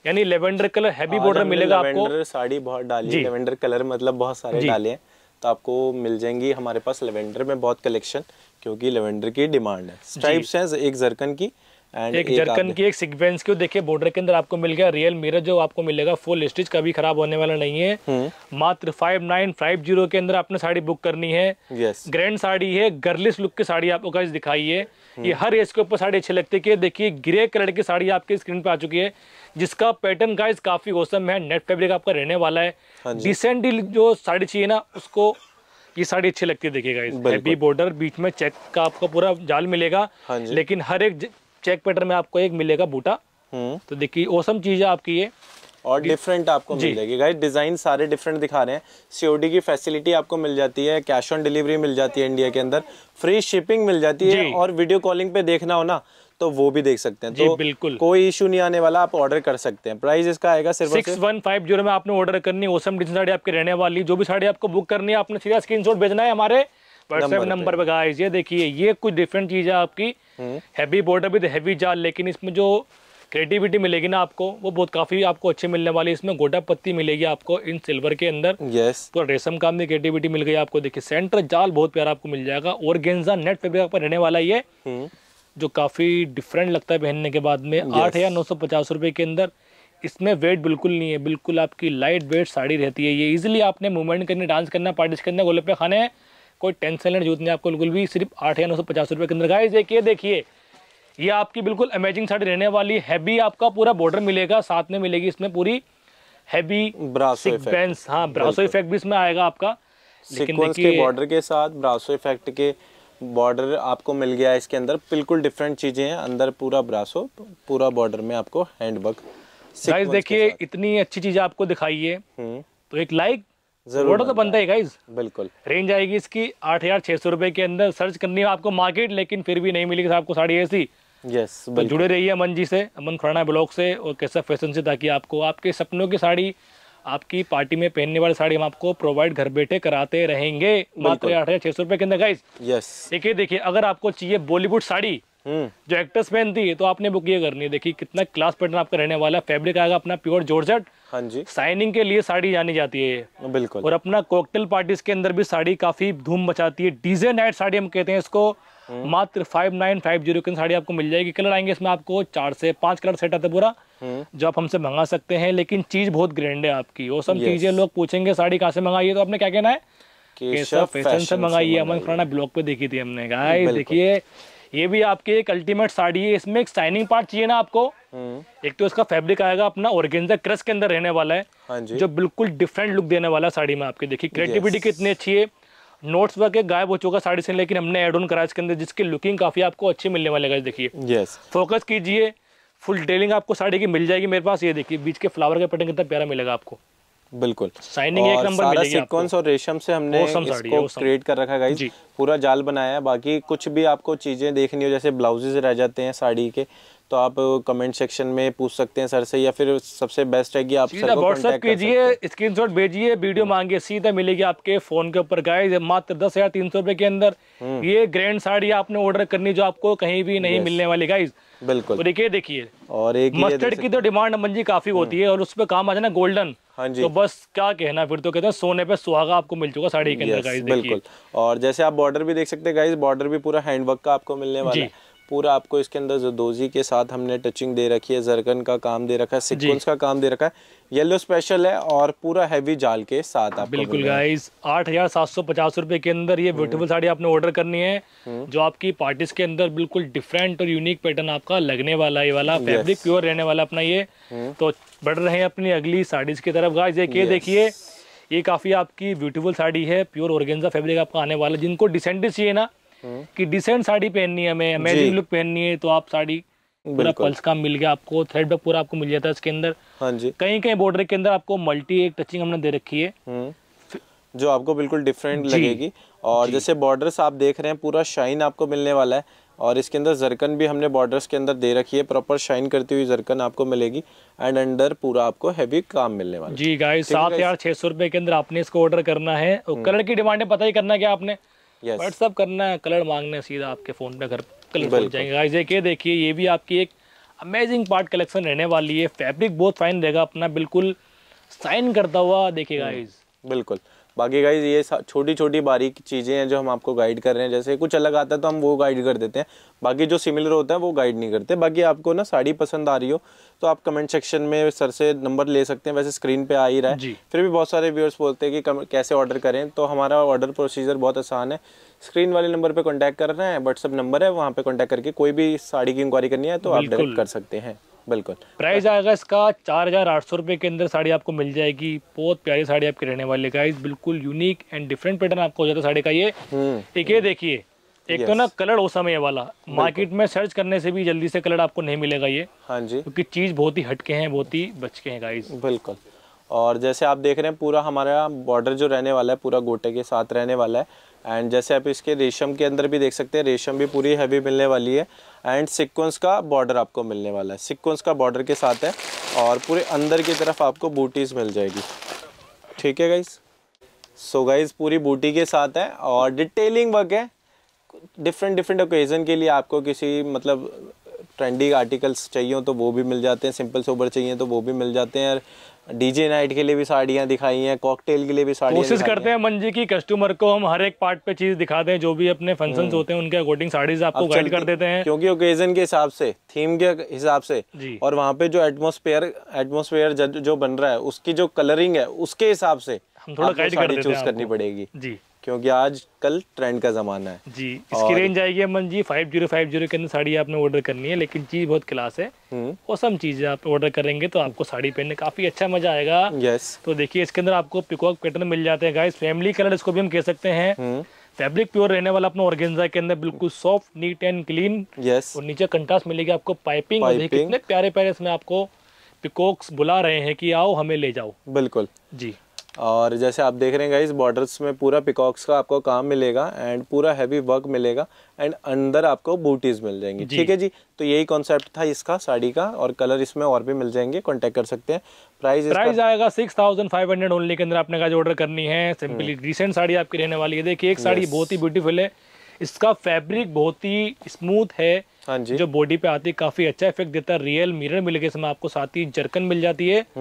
यानी लेवेंडर कलर हैवी बॉर्डर मिलेगा आपको साड़ी बहुत डाली लेवेंडर कलर मतलब बहुत सारे डाले हैं तो आपको मिल जाएंगी हमारे पास लेवेंडर में बहुत कलेक्शन क्योंकि लेवेंडर की डिमांड है स्ट्राइप्स हैं एक जरकन की एक, जर्कन की एक सीक्वेंस की देखिए बॉर्डर के अंदर आपको मिल गया रियल मिरर जो आपको मिलेगा फुल स्टिच कभी खराब होने वाला नहीं है हम्म। मात्र फाइव नाइन फाइव जीरो के अंदर आपने साड़ी बुक करनी है ग्रैंड साड़ी है गर्लिस लुक की साड़ी आपको गाइस दिखाई है ये हम्म। हर एज के ऊपर साड़ी अच्छी लगती है देखिए ग्रे कलर की साड़ी आपके स्क्रीन पे आ चुकी है जिसका पैटर्न गाइस काफी औसम है नेट फैब्रिक आपका रहने वाला है डिसेंट हाँ जो साड़ी चाहिए ना उसको ये साड़ी अच्छी लगती है देखिए हैवी बॉर्डर बीच में चेक का आपको पूरा जाल मिलेगा हाँ लेकिन हर एक चेक पैटर्न में आपको एक मिलेगा बूटा हम्म। तो देखिए औसम चीज़ है आपकी ये और डिफरेंट आपको मिल जाएगी गाइस डिज़ाइन सारे डिफरेंट दिखा रहे हैं सीओडी की फैसिलिटी आपको मिल जाती है कैश ऑन डिलीवरी मिल जाती है इंडिया के अंदर फ्री शिपिंग मिल जाती है और वीडियो कॉलिंग पे देखना हो ना तो वो भी देख सकते हैं तो बिल्कुल कोई इशू नहीं आने वाला आप ऑर्डर कर सकते हैं प्राइस इसका आएगा सिर्फ सिक्स वन फाइव जीरो में आपने ऑर्डर करनी ओसम डिजाइन साड़ी आपकी रहने वाली जो भी साड़ी आपको बुक करनी है आपने सीधा स्क्रीनशॉट भेजना है हमारे व्हाट्सएप नंबर पे गाइस ये देखिए ये कुछ डिफरेंट चीज़ है आपकी हैवी बॉर्डर विद हैवी जाल लेकिन इसमें जो क्रिएटिविटी मिलेगी ना आपको वो बहुत काफ़ी आपको अच्छी मिलने वाली है इसमें गोटा पत्ती मिलेगी आपको इन सिल्वर के अंदर यस तो रेशम काम में क्रिएटिविटी मिल गई आपको देखिए सेंटर जाल बहुत प्यारा आपको मिल जाएगा और गेंजा नेट फेब्रिक पर रहने वाला ये हम्म। जो काफ़ी डिफरेंट लगता है पहनने के बाद में आठ हज़ार नौ सौ पचास रुपए के अंदर इसमें वेट बिल्कुल नहीं है बिल्कुल आपकी लाइट वेट साड़ी रहती है ये इजिली आपने मूवमेंट करने डांस करना पार्टिस करना गोले पे खाने कोई टेंशन लेने जरूरत नहीं आपको बिल्कुल भी सिर्फ आठ या नौ सौ पचास रुपये के अंदर गाइज एक ये देखिए ये आपकी बिल्कुल अमेजिंग साड़ी रहने वाली हैवी आपका पूरा बॉर्डर मिलेगा साथ में मिलेगी इसमें पूरी हैवी सिक्वेंस हाँ ब्रासो इफेक्ट भी इसमें आएगा आपका सिक्वेंस के बॉर्डर के साथ ब्रासो इफेक्ट के बॉर्डर आपको मिल गया है इसके अंदर बिल्कुल डिफरेंट चीज़ें हैं अंदर पूरा ब्रासो पूरा बॉर्डर में आपको हैंडबैग देखिए इतनी अच्छी चीज़ आपको दिखाई है हम्म। तो एक लाइक जरूर तो बनता है गाइज बिल्कुल रेंज आएगी इसकी आठ हजार छह सौ रुपए के अंदर सर्च करनी है आपको मार्केट लेकिन फिर भी नहीं मिलेगी आपको साड़ी ऐसी यस तो जुड़े रहिए अमन जी से अमन खुराना ब्लॉग से और कैसा फैशन से ताकि आपको आपके सपनों की साड़ी आपकी पार्टी में पहनने वाली साड़ी हम आपको प्रोवाइड घर बैठे कराते रहेंगे मात्र आठ हजार छह सौ रुपए के अंदर गाइज यस देखिए देखिए अगर आपको चाहिए बॉलीवुड साड़ी हम्म। जो एक्ट्रेस पहनती है तो आपने बुक ये करनी है देखिए कितना क्लास पैटर्न आपका रहने वाला है फैब्रिक आएगा अपना प्योर जॉर्जेट हाँ जी साइनिंग के लिए साड़ी जानी जाती है बिल्कुल और अपना कॉकटेल पार्टीज के अंदर भी साड़ी काफी धूम मचाती है डीजे नाइट साड़ी हम कहते हैं इसको हम्म। मात्र फाइव नाइन फाइव जीरो की साड़ी आपको मिल जाएगी कलर आएंगे इसमें आपको चार से पांच कलर सेट आता है पूरा हम्म। जो आप हमसे मंगा सकते हैं लेकिन चीज बहुत ग्रैंड है आपकी वो सब चीजें लोग पूछेंगे साड़ी कहाँ से मंगाई है तो आपने क्या कहना है केशव फैशन से मंगाई है अमन खुराना ब्लॉग पे देखी थी हमने कहा देखिए ये भी आपकी एक अल्टीमेट साड़ी है इसमें एक साइनिंग पार्ट चाहिए ना आपको हम्म। एक तो इसका फैब्रिक आएगा अपना ऑर्गेन्जा क्रस के अंदर रहने वाला है हाँ जो बिल्कुल डिफरेंट लुक देने वाला साड़ी में आपकी देखिए क्रिएटिविटी कितनी अच्छी है नोट्स वर्क गायब हो चुका साड़ी से लेकिन हमने एड ऑन करा इसके अंदर जिसकी लुकिंग काफी आपको अच्छी मिलने वाले गाइस देखिए फोकस कीजिए फुल डिटेलिंग आपको साड़ी की मिल जाएगी मेरे पास ये देखिए बीच के फ्लावर का पैटर्न कितना प्यारा मिलेगा आपको बिल्कुल साइनिंग एक नंबर सारा सीक्वेंस और रेशम से हमने इसको क्रिएट कर रखा गाइस पूरा जाल बनाया है बाकी कुछ भी आपको चीजें देखनी हो जैसे ब्लाउजेज रह जाते हैं साड़ी के तो आप कमेंट सेक्शन में पूछ सकते हैं सर से या फिर सबसे बेस्ट है कि आप सीधा व्हाट्सएप कीजिए शॉट भेजिए वीडियो हम्म। मांगिए सीधा मिलेगी आपके फोन के ऊपर गाय मात्र दस हजार तीन सौ रुपए के अंदर हम्म। ये ग्रैंड साड़ी आपने ऑर्डर करनी जो आपको कहीं भी नहीं मिलने वाली गाइज बिल्कुल देखिए देखिए और एक मस्टर्ड की तो डिमांड मंजी काफी हम्म। होती है और उस पर काम आ ना गोल्डन हाँ जी तो बस क्या कहना फिर तो कहते हैं सोने पे सुहागा आपको मिल चुका साड़ी के अंदर गाइस बिल्कुल और जैसे आप बॉर्डर भी देख सकते हैं गाइस बॉर्डर भी पूरा हैंडवर्क का आपको मिलने वाला है पूरा आपको इसके अंदर जदोजी के साथ हमने टचिंग दे रखी है जरगन का काम दे रखा है सिक्वेंस का काम दे रखा है येलो स्पेशल है और पूरा हैवी जाल के साथ आप बिल्कुल गाइस आठ हजार सात सौ पचास रुपए के अंदर ये ब्यूटीफुल हम्म। साड़ी आपने ऑर्डर करनी है हम्म। जो आपकी पार्टीज के अंदर बिल्कुल डिफरेंट और यूनिक पैटर्न आपका लगने वाला ये वाला फेब्रिक प्योर रहने वाला अपना ये हम्म। तो बढ़ रहे हैं अपनी अगली साड़ीज की तरफ एक ये देखिए ये काफ़ी आपकी ब्यूटीफुल साड़ी है प्योर ऑर्गेंजा फेब्रिक आपका आने वाला है जिनको डिसेंडेंट चाहिए ना कि डिसेंट साड़ी पहननी है हमें अमेजिंग लुक पहननी है तो आप साड़ी पूरा पल्स का मिल गया आपको थ्रेड बैक पूरा आपको मिल जाता है इसके अंदर हाँ जी कहीं कहीं बॉर्डर के अंदर आपको मल्टी एक टचिंग हमने दे रखी है हम्म। जो आपको बिल्कुल डिफरेंट लगेगी और जैसे बॉर्डर्स आप देख रहे हैं पूरा शाइन आपको मिलने वाला है और इसके अंदर जरकन भी हमने बॉर्डर्स के अंदर दे रखी है प्रॉपर शाइन करती हुई जरकन आपको मिलेगी एंड अंडर पूरा आपको हैवी काम मिलने वाला जी गाइस सात हजार छह सौ रुपए के अंदर आपने इसको ऑर्डर करना है और कलर हम्म। की डिमांड है पता ही करना क्या आपने व्हाट्सअप करना है कलर मांगना है सीधा आपके फ़ोन पे घर कलर मिल जाएंगे गाइस देखिए ये भी आपकी एक अमेजिंग पार्ट कलेक्शन रहने वाली है फैब्रिक बहुत फाइन रहेगा अपना बिल्कुल साइन करता हुआ देखिए गाइस हम्म। बिल्कुल बाकी गाइज ये छोटी छोटी बारीक चीज़ें हैं जो हम आपको गाइड कर रहे हैं जैसे कुछ अलग आता है तो हम वो गाइड कर देते हैं बाकी जो सिमिलर होता है वो गाइड नहीं करते बाकी आपको ना साड़ी पसंद आ रही हो तो आप कमेंट सेक्शन में सर से नंबर ले सकते हैं वैसे स्क्रीन पे आ ही रहा है फिर भी बहुत सारे व्यूअर्स बोलते हैं कि कैसे ऑर्डर करें तो हमारा ऑर्डर प्रोसीजर बहुत आसान है स्क्रीन वाले नंबर पर कॉन्टैक्ट कर रहे हैं व्हाट्सअप नंबर है वहाँ पर कॉन्टैक्ट करके कोई भी साड़ी की इंक्वायरी करनी है तो आप डायरेक्ट कर सकते हैं बिल्कुल प्राइस आएगा इसका चार हज़ार आठ सौ रुपए के अंदर साड़ी आपको मिल जाएगी बहुत प्यारी साड़ी आपके रहने वाली गाइस बिल्कुल यूनिक एंड डिफरेंट पैटर्न आपको हो जाता है साड़ी का ये एक हम्म। ये देखिए एक तो ना कलर हो समय वाला मार्केट में सर्च करने से भी जल्दी से कलर आपको नहीं मिलेगा ये हाँ जी क्योंकि चीज बहुत ही हटके हैं बहुत ही बचके है हैं गाइस बिल्कुल और जैसे आप देख रहे हैं पूरा हमारा बॉर्डर जो रहने वाला है पूरा गोटे के साथ रहने वाला है एंड जैसे आप इसके रेशम के अंदर भी देख सकते हैं रेशम भी पूरी हैवी मिलने वाली है एंड सिक्वेंस का बॉर्डर आपको मिलने वाला है सिक्वेंस का बॉर्डर के साथ है और पूरे अंदर की तरफ आपको बूटीज़ मिल जाएगी ठीक है गाइज़ सो गाइज़ पूरी बूटी के साथ है और डिटेलिंग वर्क है डिफरेंट डिफरेंट ओकेज़न के लिए आपको किसी मतलब ट्रेंडिंग आर्टिकल्स चाहिए तो वो भी मिल जाते हैं सिंपल सोबर चाहिए तो वो भी मिल जाते हैं और डीजे नाइट के लिए भी साड़ियाँ दिखाई हैं कॉकटेल के लिए भी साड़ियाँ कोशिश करते हैं मंजी की कस्टमर को हम हर एक पार्ट पे चीज़ दिखा दें जो भी अपने फंक्शंस हम्म। होते हैं उनके अकॉर्डिंग साड़ीज आपको गाइड कर देते हैं क्योंकि ओकेजन के हिसाब से थीम के हिसाब से और वहाँ पे जो एटमोसफेयर एटमोसफेयर जो बन रहा है उसकी जो कलरिंग है उसके हिसाब से हम थोड़ा गाइड चूज करनी पड़ेगी जी क्योंकि आज कल ट्रेंड का ज़माना है जी इसकी और... रेंज आएगी Aman ji five zero five zero के अंदर साड़ी आपने ऑर्डर करनी है लेकिन चीज़ बहुत क्लास है औसम हम्म। चीज़ आप ऑर्डर करेंगे तो आपको साड़ी पहनने काफ़ी अच्छा मजा आएगा यस तो देखिए इसके अंदर आपको पिकॉक पैटर्न मिल जाते हैं गाइस फैमिली कलर इसको भी हम कह सकते हैं फैब्रिक हम्म। प्योर रहने वाला अपना ऑर्गेन्जा के अंदर बिल्कुल soft neat and clean yes और नीचे कंट्रास्ट मिलेगी आपको पाइपिंग, कितने प्यारे प्यारे इसमें आपको पिकॉक्स बुला रहे हैं कि आओ हमें ले जाओ बिल्कुल जी और जैसे आप देख रहे हैं गाइज बॉर्डर्स में पूरा पिकॉक्स का आपको काम मिलेगा एंड पूरा हैवी वर्क मिलेगा एंड अंदर आपको बूटीज़ मिल जाएंगी ठीक है जी तो यही कॉन्सेप्ट था इसका साड़ी का और कलर इसमें और भी मिल जाएंगे कॉन्टेक्ट कर सकते हैं प्राइस प्राइस आएगा six thousand five hundred only के अंदर आपने का जो ऑर्डर करनी है सिंपली रिसेंट हम्म। साड़ी आपकी रहने वाली है देखिए एक साड़ी बहुत ही ब्यूटीफुल है इसका फैब्रिक बहुत ही स्मूथ है हाँ जी जो बॉडी पे आती है काफी अच्छा इफेक्ट देता है रियल मिरर मिलेगा इसमें आपको साथ ही जर्कन मिल जाती है एंड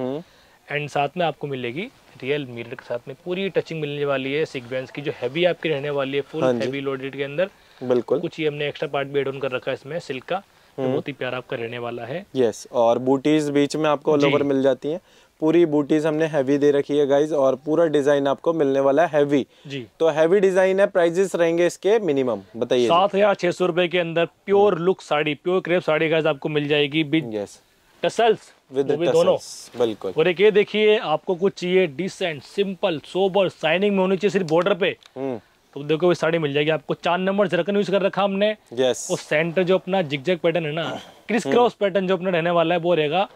हम्म। साथ में आपको मिलेगी रियल मिरर के साथ में पूरी टचिंग मिलने वाली है सिक्वेंस की जो हैवी आपकी रहने वाली है फुल हैवी लोडेड के अंदर बिल्कुल कुछ ही हमने एक्स्ट्रा पार्ट भी एड ऑन कर रखा है इसमें सिल्क का तो हम्म। बहुत ही प्यारा आपका रहने वाला है यस और बूटीज बीच में आपको ऑल ओवर मिल जाती है पूरी बूटीज हमने हैवी दे रखी है गाइज और पूरा डिजाइन आपको मिलने वाला है हैवी जी तो हैवी डिजाइन है प्राइजेस रहेंगे इसके मिनिमम बताइए सात हजार छह सौ रुपए के अंदर pure look sari pure crepe sari guys आपको मिल जाएगी बिज yes. टसल्स विद दोनों बिल्कुल और एक ये देखिए आपको कुछ चाहिए डिसेंट सिंपल सोबर साइनिंग में होनी चाहिए सिर्फ बॉर्डर पे हम्म। तो देखो ये साड़ी मिल जाएगी आपको चार नंबर जरकन यूज कर रखा हमने yes. और सेंटर जो अपना जिगजैग पैटर्न है ना क्रिस क्रॉस पैटर्न जो अपना रहने वाला है वो रहेगा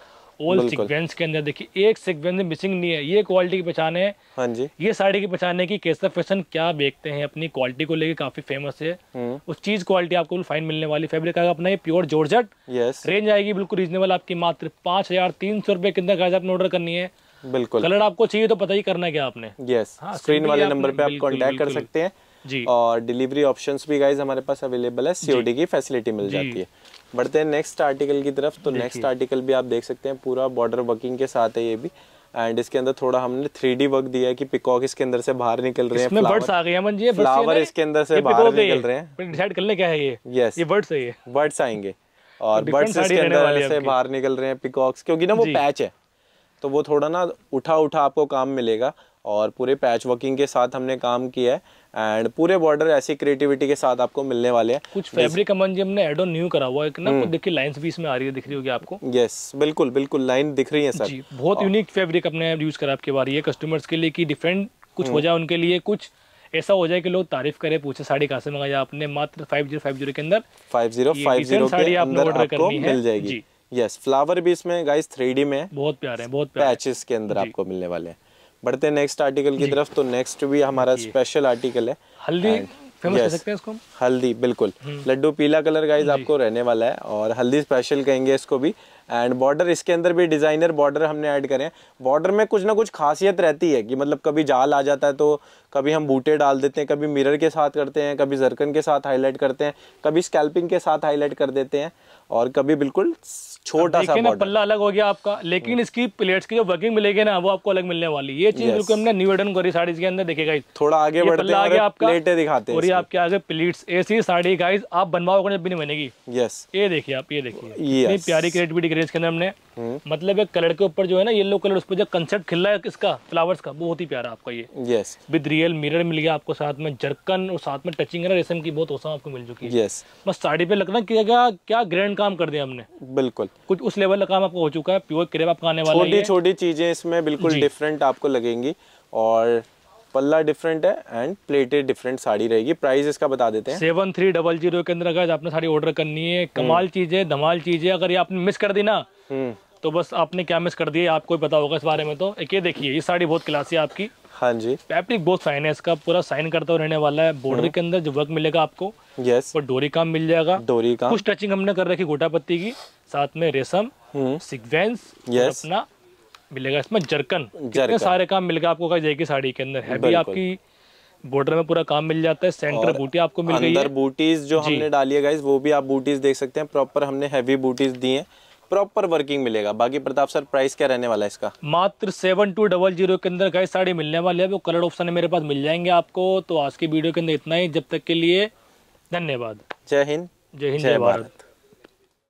ऑल सिक्वेंस के अंदर देखिए एक सिक्वेंस मिसिंग नहीं है ये क्वालिटी की पहचान है हाँ जी ये साड़ी की पहचान है कि केसर फैशन क्या बेचते हैं अपनी क्वालिटी को लेके काफी फेमस है हम्म। उस चीज क्वालिटी आपको फाइन मिलने वाली फेब्रिक का अपना ये प्योर जॉर्जट रेंज आएगी बिल्कुल रीजनेबल आपकी मात्र पांच हजार तीन सौ रुपए के अंदर आपने ऑर्डर करनी है बिल्कुल कलर आपको चाहिए तो पता ही करना क्या आपने यस स्क्रीन हाँ, वाले नंबर पे आप कॉन्टेक्ट कर सकते हैं जी और डिलीवरी ऑप्शन भी गाइज हमारे पास अवेलेबल है सीओडी की फैसिलिटी मिल जाती है बढ़ते हैं नेक्स्ट आर्टिकल की तरफ तो नेक्स्ट आर्टिकल भी आप देख सकते हैं पूरा बॉर्डर वर्किंग के साथ है ये भी एंड इसके अंदर थोड़ा हमने थ्री डी वर्क दिया है कि पिकॉक इसके अंदर से बाहर निकल रहे हैं इसमें बर्ड्स आ गए हैं जी ये फ्लावर इसके अंदर से बाहर निकल रहे हैं डिसाइड ले क्या है ये यस ये बर्ड्स है ये बर्ड्स आएंगे और बर्ड्स इसके अंदर से बाहर निकल रहे हैं पिकॉक्स क्योंकि ना वो पैच है तो वो थोड़ा ना उठा उठा आपको काम मिलेगा और पूरे पैच वर्किंग के साथ हमने काम किया है एंड पूरे बॉर्डर ऐसी क्रिएटिविटी के साथ आपको मिलने वाले हैं कुछ फैब्रिक अमन जी हमने एड ऑन न्यू करा हुआ है ना हम्म। देखिए लाइंस भी इसमें आ रही है दिख रही होगी आपको यस बिल्कुल बिल्कुल लाइन दिख रही है सर जी बहुत यूनिक फैब्रिक अपने यूज करा आपके बारे ये कस्टमर्स के लिए की डिफरेंट कुछ हो हम्म। जाए उनके लिए कुछ ऐसा हो जाए कि लोग तारीफ करें पूछे साड़ी कहा से मंगाई आपने मात्र फाइव जीरो फाइव जीरो के अंदर five zero five zero sari आपने ऑर्डर करनी है मिल जाएगी यस फ्लावर भी इसमें गाइस थ्री में बहुत प्यारे बहुत पैचेस के अंदर आपको मिलने वाले हैं बढ़ते हैं नेक्स्ट आर्टिकल की तरफ तो नेक्स्ट भी हमारा स्पेशल आर्टिकल है हल्दी फेमस yes. सकते हैं इसको हल्दी बिल्कुल हम्म। लड्डू पीला कलर का आपको रहने वाला है और हल्दी स्पेशल कहेंगे इसको भी एंड बॉर्डर इसके अंदर भी डिज़ाइनर बॉर्डर हमने ऐड करे हैं बॉर्डर में कुछ ना कुछ खासियत रहती है कि मतलब कभी जाल आ जाता है तो कभी हम बूटे डाल देते हैं कभी मिरर के साथ करते हैं कभी जरकन के साथ हाईलाइट करते हैं कभी स्कैल्पिंग के साथ हाईलाइट कर देते हैं और कभी बिल्कुल छोटा सा पल्ला अलग हो गया आपका लेकिन हम्म। इसकी प्लेट्स की जो वर्किंग मिलेगी ना वो आपको अलग मिलने वाली ये चीज बिल्कुल हमने न्यू एडन करी साड़ी के अंदर देखेगा थोड़ा आगे बढ़ते आगे आपका प्लेटें दिखाते हैं आपके आगे प्लेट्स ऐसी साड़ी गाइज आप बनवाओगे जब भी नहीं बनेगी यस ये देखिए आप ये देखिए प्यारी क्रिएटिविटी भी के अंदर हमने हम्म। मतलब एक कलर के ऊपर जो है ना येलो कलर उस पर जो कंसेप्ट खिल रहा है इसका फ्लावर्स का बहुत ही प्यारा आपका ये यस विद्री रियल मिरर मिल गया आपको साथ में जरकन और साथ में टचिंग है ना रेशम की बहुत औसम आपको मिल चुकी है यस yes. बस साड़ी पे लगना किया क्या क्या ग्रैंड काम कर दिया हमने बिल्कुल कुछ उस लेवल का काम आपको हो चुका है प्योर क्रेप आपका आने वाला छोटी छोटी चीजें इसमें बिल्कुल डिफरेंट आपको लगेंगी और पल्ला डिफरेंट है एंड प्लेटेड डिफरेंट साड़ी रहेगी प्राइस इसका बता देते हैं सेवन थ्री डबल जीरो के अंदर अगर आपने साड़ी ऑर्डर करनी है हम्म। कमाल चीज है धमाल चीज है अगर ये आपने मिस कर दी ना हम्म। तो बस आपने क्या मिस कर दिया आपको पता होगा इस बारे में तो एक ये देखिए ये साड़ी बहुत क्लासी है आपकी हाँ जी फैब्रिक बहुत फाइन है इसका पूरा साइन करता रहने वाला है बॉर्डर हम्म। के अंदर जो वर्क मिलेगा आपको यस और डोरी काम मिल जाएगा डोरी काम कुछ टचिंग हमने कर रखी गोटा पत्ती की साथ में रेशम सिक्वेंस हम्म। अपना मिलेगा इसमें जरकन जरकन सारे काम मिलेगा आपको कहा जाएगी साड़ी के अंदर हैवी आपकी बॉर्डर में पूरा काम मिल जाता है सेंटर बूटी आपको मिल गई है बूटीज जो हमने डाली है गाइस वो भी आप बूटीज देख सकते हैं प्रॉपर हमने हैवी बूटीज दी हैं प्रॉपर वर्किंग मिलेगा बाकी प्रताप सर प्राइस क्या रहने वाला है इसका मात्र सेवन टू डबल जीरो के अंदर कई साड़ी मिलने वाली है वो कलर ऑप्शन मेरे पास मिल जाएंगे आपको तो आज की वीडियो के अंदर इतना ही जब तक के लिए धन्यवाद जय हिंद जय हिंद जय भारत